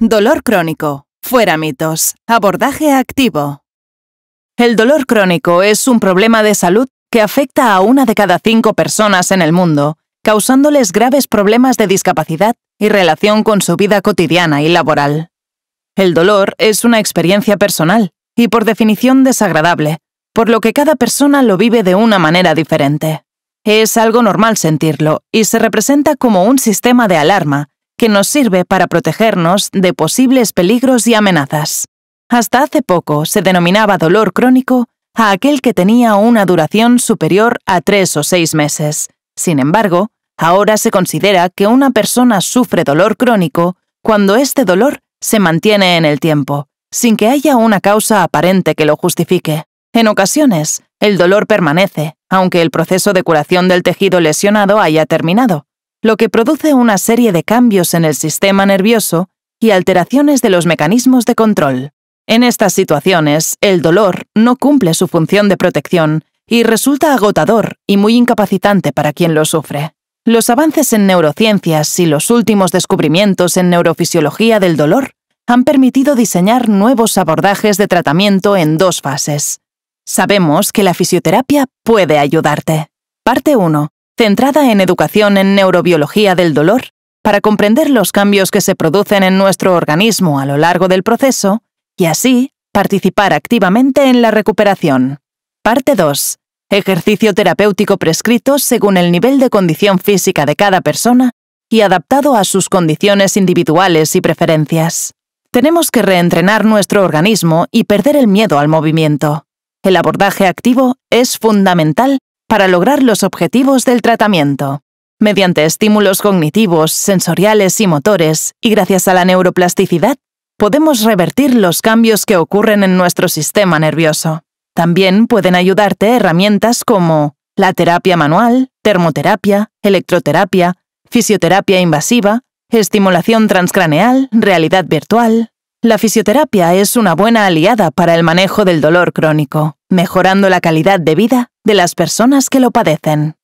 Dolor crónico. Fuera mitos. Abordaje activo. El dolor crónico es un problema de salud que afecta a una de cada cinco personas en el mundo, causándoles graves problemas de discapacidad y relación con su vida cotidiana y laboral. El dolor es una experiencia personal y por definición desagradable, por lo que cada persona lo vive de una manera diferente. Es algo normal sentirlo y se representa como un sistema de alarma que nos sirve para protegernos de posibles peligros y amenazas. Hasta hace poco se denominaba dolor crónico a aquel que tenía una duración superior a tres o seis meses. Sin embargo, ahora se considera que una persona sufre dolor crónico cuando este dolor se mantiene en el tiempo, sin que haya una causa aparente que lo justifique. En ocasiones, el dolor permanece, aunque el proceso de curación del tejido lesionado haya terminado, lo que produce una serie de cambios en el sistema nervioso y alteraciones de los mecanismos de control. En estas situaciones, el dolor no cumple su función de protección y resulta agotador y muy incapacitante para quien lo sufre. Los avances en neurociencias y los últimos descubrimientos en neurofisiología del dolor han permitido diseñar nuevos abordajes de tratamiento en dos fases. Sabemos que la fisioterapia puede ayudarte. Parte 1 centrada en educación en neurobiología del dolor, para comprender los cambios que se producen en nuestro organismo a lo largo del proceso y así participar activamente en la recuperación. Parte 2. Ejercicio terapéutico prescrito según el nivel de condición física de cada persona y adaptado a sus condiciones individuales y preferencias. Tenemos que reentrenar nuestro organismo y perder el miedo al movimiento. El abordaje activo es fundamental para lograr los objetivos del tratamiento. Mediante estímulos cognitivos, sensoriales y motores, y gracias a la neuroplasticidad, podemos revertir los cambios que ocurren en nuestro sistema nervioso. También pueden ayudarte herramientas como la terapia manual, termoterapia, electroterapia, fisioterapia invasiva, estimulación transcraneal, realidad virtual, la fisioterapia es una buena aliada para el manejo del dolor crónico, mejorando la calidad de vida de las personas que lo padecen.